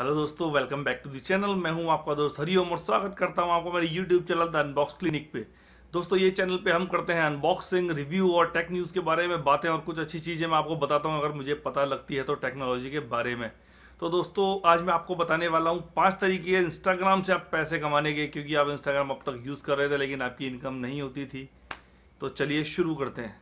hello दोस्तों welcome back to the channel मैं हूं आपका दोस्त हरिओम और स्वागत करता हूं आपका मेरे YouTube channel the unbox clinic पे दोस्तों ये चैनल पे हम करते हैं अनबॉक्सिंग रिव्यू और टेक न्यूज़ के बारे में बातें और कुछ अच्छी चीज़ें मैं आपको बताता हूं अगर मुझे पता लगती है तो टेक्नोलॉजी के बारे में तो दोस्तों आज मैं आपको बताने वाला हूँ पाँच तरीके इंस्टाग्राम से आप पैसे कमाने के क्योंकि आप इंस्टाग्राम अब तक यूज़ कर रहे थे लेकिन आपकी इनकम नहीं होती थी तो चलिए शुरू करते हैं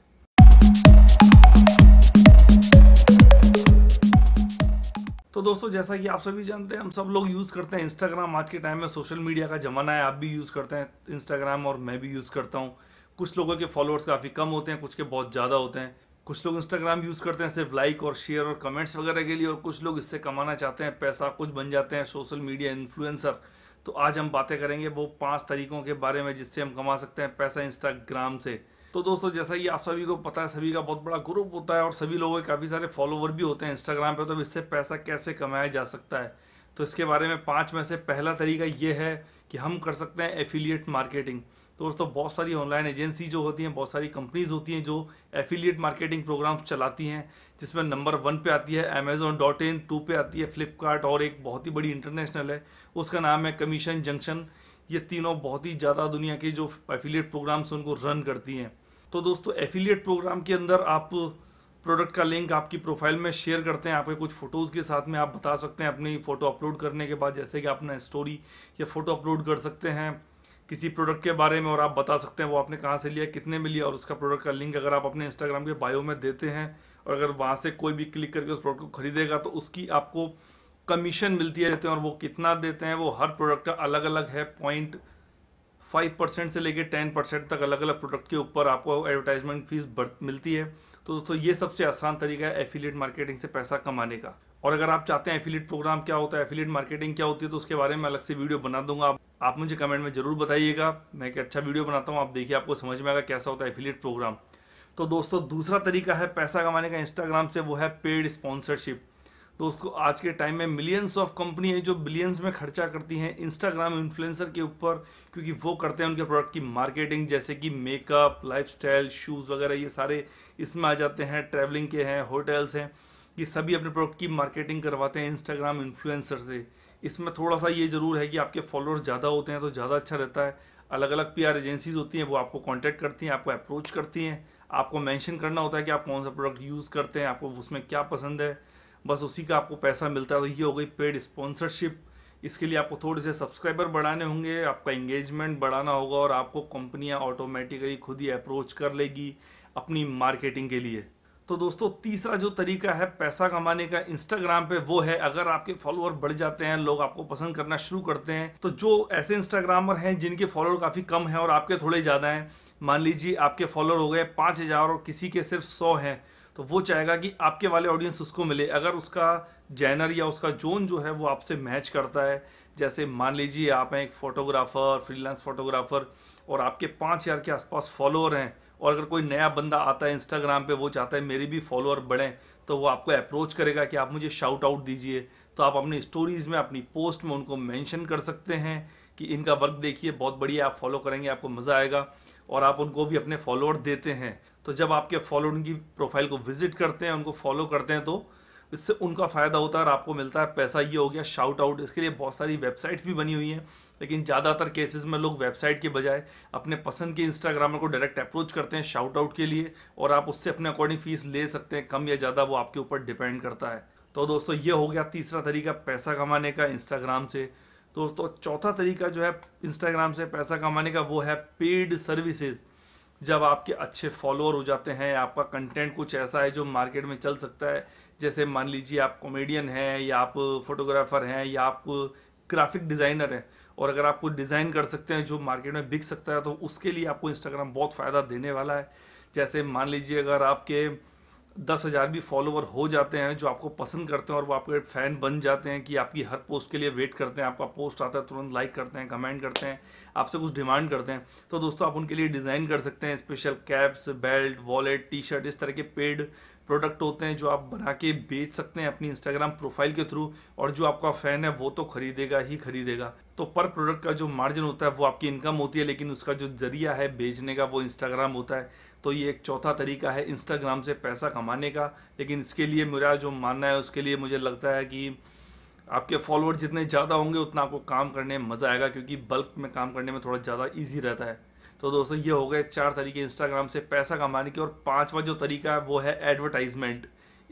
तो दोस्तों जैसा कि आप सभी जानते हैं हम सब लोग यूज़ करते हैं इंस्टाग्राम आज के टाइम में सोशल मीडिया का ज़माना है आप भी यूज़ करते हैं इंस्टाग्राम और मैं भी यूज़ करता हूँ कुछ लोगों के फॉलोअर्स काफ़ी कम होते हैं कुछ के बहुत ज़्यादा होते हैं कुछ लोग इंस्टाग्राम यूज़ करते हैं सिर्फ लाइक और शेयर और कमेंट्स वगैरह के लिए और कुछ लोग इससे कमाना चाहते हैं पैसा कुछ बन जाते हैं सोशल मीडिया इन्फ्लुएंसर तो आज हम बातें करेंगे वो पाँच तरीकों के बारे में जिससे हम कमा सकते हैं पैसा इंस्टाग्राम से तो दोस्तों जैसा ही आप सभी को पता है सभी का बहुत बड़ा ग्रुप होता है और सभी लोगों के काफ़ी सारे फॉलोवर भी होते हैं इंस्टाग्राम पे तो इससे पैसा कैसे कमाया जा सकता है तो इसके बारे में पाँच में से पहला तरीका ये है कि हम कर सकते हैं एफिलिएट मार्केटिंग तो दोस्तों बहुत सारी ऑनलाइन एजेंसी जो होती हैं बहुत सारी कंपनीज होती हैं जो एफिलिएट मार्केटिंग प्रोग्राम्स चलाती हैं जिसमें नंबर वन पे आती है अमेजोन डॉट इन टू पर आती है फ्लिपकार्ट और एक बहुत ही बड़ी इंटरनेशनल है उसका नाम है कमीशन जंक्शन ये तीनों बहुत ही ज़्यादा दुनिया के जो एफिलिएट प्रोग्राम्स उनको रन करती हैं तो दोस्तों एफिलिएट प्रोग्राम के अंदर आप प्रोडक्ट का लिंक आपकी प्रोफाइल में शेयर करते हैं आपके कुछ फ़ोटोज़ के साथ में आप बता सकते हैं अपनी फ़ोटो अपलोड करने के बाद जैसे कि आपने स्टोरी या फ़ोटो अपलोड कर सकते हैं किसी प्रोडक्ट के बारे में और आप बता सकते हैं वो आपने कहाँ से लिया कितने में लिया और उसका प्रोडक्ट का लिंक अगर आप अपने इंस्टाग्राम के बायो में देते हैं और अगर वहाँ से कोई भी क्लिक करके उस प्रोडक्ट को खरीदेगा तो उसकी आपको कमीशन मिलती है देते हैं और वो कितना देते हैं वो हर प्रोडक्ट का अलग अलग है पॉइंट फाइव परसेंट से लेकर टेन परसेंट तक अलग अलग प्रोडक्ट के ऊपर आपको एडवर्टाइजमेंट फीस मिलती है तो दोस्तों ये सबसे आसान तरीका है एफिलेट मार्केटिंग से पैसा कमाने का और अगर आप चाहते हैं एफिलेट प्रोग्राम क्या होता है एफिलेट मार्केटिंग क्या होती है तो उसके बारे में अलग से वीडियो बना दूंगा आप, आप मुझे कमेंट में जरूर बताइएगा मैं एक अच्छा वीडियो बनाता हूँ आप देखिए आपको समझ में आएगा कैसा होता है एफिलेट प्रोग्राम तो दोस्तों दूसरा तरीका है पैसा कमाने का इंस्टाग्राम से वो है पेड स्पॉन्सरशिप दोस्तों आज के टाइम में मिलियंस ऑफ कंपनी है जो बिलियंस में खर्चा करती हैं इंस्टाग्राम इन्फ्लुएंसर के ऊपर क्योंकि वो करते हैं उनके प्रोडक्ट की मार्केटिंग जैसे कि मेकअप लाइफस्टाइल शूज़ वगैरह ये सारे इसमें आ जाते हैं ट्रैवलिंग के हैं होटल्स हैं ये सभी अपने प्रोडक्ट की मार्केटिंग करवाते हैं इंस्टाग्राम इन्फ्लुएंसर से इसमें थोड़ा सा ये ज़रूर है कि आपके फॉलोअर्स ज़्यादा होते हैं तो ज़्यादा अच्छा रहता है अलग अलग पी एजेंसीज होती हैं वो आपको कॉन्टैक्ट करती हैं आपको अप्रोच करती हैं आपको मैंशन करना होता है कि आप कौन सा प्रोडक्ट यूज़ करते हैं आपको उसमें क्या पसंद है बस उसी का आपको पैसा मिलता है तो ये हो गई पेड स्पॉन्सरशिप इसके लिए आपको थोड़े से सब्सक्राइबर बढ़ाने होंगे आपका इंगेजमेंट बढ़ाना होगा और आपको कंपनियां ऑटोमेटिकली खुद ही अप्रोच कर लेगी अपनी मार्केटिंग के लिए तो दोस्तों तीसरा जो तरीका है पैसा कमाने का इंस्टाग्राम पे वो है अगर आपके फॉलोअर बढ़ जाते हैं लोग आपको पसंद करना शुरू करते हैं तो जो ऐसे इंस्टाग्रामर हैं जिनके फॉलोअर काफ़ी कम हैं और आपके थोड़े ज़्यादा हैं मान लीजिए आपके फॉलोअर हो गए पाँच हज़ार और किसी के सिर्फ सौ हैं तो वो चाहेगा कि आपके वाले ऑडियंस उसको मिले अगर उसका जैनर या उसका जोन जो है वो आपसे मैच करता है जैसे मान लीजिए आप हैं एक फ़ोटोग्राफ़र फ्रीलांस फ़ोटोग्राफ़र और आपके पाँच हज़ार के आसपास फॉलोअर हैं और अगर कोई नया बंदा आता है इंस्टाग्राम पे वो चाहता है मेरी भी फॉलोअर बढ़ें तो वो आपको अप्रोच करेगा कि आप मुझे शाउट आउट दीजिए तो आप अपनी स्टोरीज़ में अपनी पोस्ट में उनको मेंशन कर सकते हैं कि इनका वर्क देखिए बहुत बढ़िया आप फॉलो करेंगे आपको मज़ा आएगा और आप उनको भी अपने फॉलोअर देते हैं तो जब आपके फॉलोअर उनकी प्रोफाइल को विजिट करते हैं उनको फॉलो करते हैं तो इससे उनका फ़ायदा होता है और आपको मिलता है पैसा ये हो गया शाउट आउट इसके लिए बहुत सारी वेबसाइट्स भी बनी हुई हैं लेकिन ज़्यादातर केसेस में लोग वेबसाइट के बजाय अपने पसंद के इंस्टाग्रामर को डायरेक्ट अप्रोच करते हैं शाउट आउट के लिए और आप उससे अपने अकॉर्डिंग फ़ीस ले सकते हैं कम या ज़्यादा वो आपके ऊपर डिपेंड करता है तो दोस्तों ये हो गया तीसरा तरीका पैसा कमाने का इंस्टाग्राम से दोस्तों चौथा तरीका जो है इंस्टाग्राम से पैसा कमाने का वो है पेड सर्विसेज जब आपके अच्छे फॉलोअर हो जाते हैं आपका कंटेंट कुछ ऐसा है जो मार्केट में चल सकता है जैसे मान लीजिए आप कॉमेडियन हैं या आप फोटोग्राफर हैं या आप ग्राफिक डिज़ाइनर हैं और अगर आप कुछ डिज़ाइन कर सकते हैं जो मार्केट में बिक सकता है तो उसके लिए आपको इंस्टाग्राम बहुत फ़ायदा देने वाला है जैसे मान लीजिए अगर आपके दस हज़ार भी फॉलोवर हो जाते हैं जो आपको पसंद करते हैं और वो आपके फ़ैन बन जाते हैं कि आपकी हर पोस्ट के लिए वेट करते हैं आपका पोस्ट आता है तुरंत लाइक करते हैं कमेंट करते हैं आपसे कुछ डिमांड करते हैं तो दोस्तों आप उनके लिए डिज़ाइन कर सकते हैं special caps belt wallet T shirt इस तरह के पेड प्रोडक्ट होते हैं जो आप बना के बेच सकते हैं अपनी इंस्टाग्राम प्रोफाइल के थ्रू और जो आपका फ़ैन है वो तो खरीदेगा ही खरीदेगा तो पर प्रोडक्ट का जो मार्जिन होता है वो आपकी इनकम होती है लेकिन उसका जो जरिया है भेजने का वो इंस्टाग्राम होता है तो ये एक चौथा तरीका है इंस्टाग्राम से पैसा कमाने का लेकिन इसके लिए मेरा जो मानना है उसके लिए मुझे लगता है कि आपके फॉलोअर जितने ज़्यादा होंगे उतना आपको काम करने में मज़ा आएगा क्योंकि बल्क में काम करने में थोड़ा ज़्यादा ईजी रहता है तो दोस्तों ये हो गए चार तरीके इंस्टाग्राम से पैसा कमाने के और पाँचवा जो तरीका है वो है एडवर्टाइजमेंट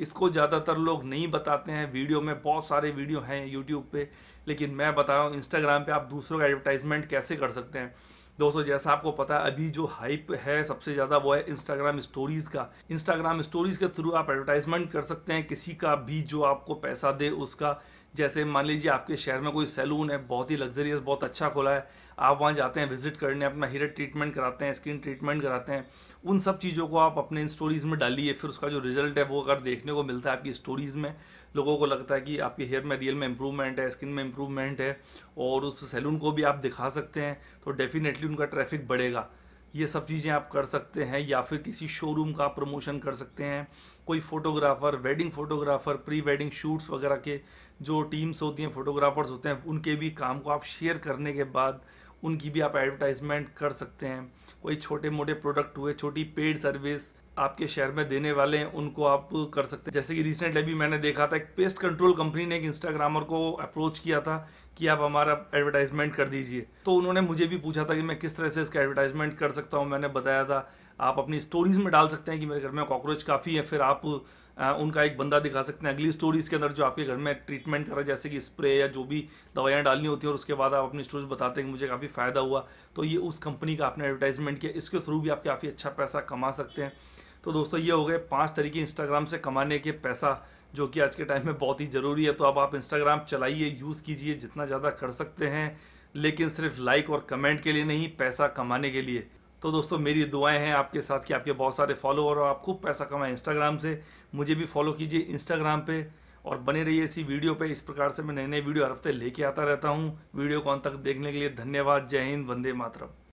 इसको ज़्यादातर लोग नहीं बताते हैं वीडियो में बहुत सारे वीडियो हैं यूट्यूब पे लेकिन मैं बता रहा हूँ इंस्टाग्राम पर आप दूसरों का एडवर्टाइजमेंट कैसे कर सकते हैं दोस्तों जैसा आपको पता है अभी जो हाइप है सबसे ज़्यादा वो है इंस्टाग्राम स्टोरीज़ का इंस्टाग्राम स्टोरीज़ के थ्रू आप एडवर्टाइजमेंट कर सकते हैं किसी का भी जो आपको पैसा दे उसका जैसे मान लीजिए आपके शहर में कोई सैलून है बहुत ही लग्जरियस बहुत अच्छा खोला है आप वहाँ जाते हैं विजिट करने अपना हेयर ट्रीटमेंट कराते हैं स्किन ट्रीटमेंट कराते हैं उन सब चीज़ों को आप अपने स्टोरीज़ में डालिए फिर उसका जो रिजल्ट है वो अगर देखने को मिलता है आपकी स्टोरीज़ में लोगों को लगता है कि आपके हेयर में रियल में इम्प्रूवमेंट है स्किन में इम्प्रूवमेंट है और उस सैलून को भी आप दिखा सकते हैं तो डेफिनेटली उनका ट्रैफिक बढ़ेगा ये सब चीज़ें आप कर सकते हैं या फिर किसी शोरूम का प्रमोशन कर सकते हैं कोई photographer wedding photographer pre wedding shoots वगैरह के जो टीम्स होती हैं फोटोग्राफ़र्स होते हैं उनके भी काम को आप शेयर करने के बाद उनकी भी आप एडवर्टाइजमेंट कर सकते हैं कोई छोटे मोटे प्रोडक्ट हुए छोटी पेड सर्विस आपके शहर में देने वाले हैं उनको आप कर सकते हैं जैसे कि रिसेंटली भी मैंने देखा था एक पेस्ट कंट्रोल कंपनी ने एक इंस्टाग्रामर को अप्रोच किया था कि आप हमारा एडवर्टाइजमेंट कर दीजिए तो उन्होंने मुझे भी पूछा था कि मैं किस तरह से इसका एडवर्टाइजमेंट कर सकता हूँ मैंने बताया था आप अपनी स्टोरीज में डाल सकते हैं कि मेरे घर में कॉकरोच काफ़ी है फिर आप आ, उनका एक बंदा दिखा सकते हैं अगली स्टोरीज के अंदर जो आपके घर में ट्रीटमेंट करा जैसे कि स्प्रे या जो भी दवाइयाँ डालनी होती हैं और उसके बाद आप अपनी स्टोरीज बताते हैं कि मुझे काफ़ी फ़ायदा हुआ तो ये उस कंपनी का आपने एडवर्टाइजमेंट किया इसके थ्रू भी आप काफ़ी अच्छा पैसा कमा सकते हैं तो दोस्तों ये हो गए पाँच तरीके इंस्टाग्राम से कमाने के पैसा जो कि आज के टाइम में बहुत ही ज़रूरी है तो अब आप इंस्टाग्राम चलाइए यूज़ कीजिए जितना ज़्यादा कर सकते हैं लेकिन सिर्फ लाइक और कमेंट के लिए नहीं पैसा कमाने के लिए तो दोस्तों मेरी दुआएं हैं आपके साथ कि आपके बहुत सारे फॉलोअर और आप खूब पैसा कमाएं इंस्टाग्राम से मुझे भी फॉलो कीजिए इंस्टाग्राम पे और बने रहिए इसी वीडियो पे इस प्रकार से मैं नए नए वीडियो हर हफ्ते लेके आता रहता हूँ वीडियो को अंत तक देखने के लिए धन्यवाद जय हिंद वंदे मातरम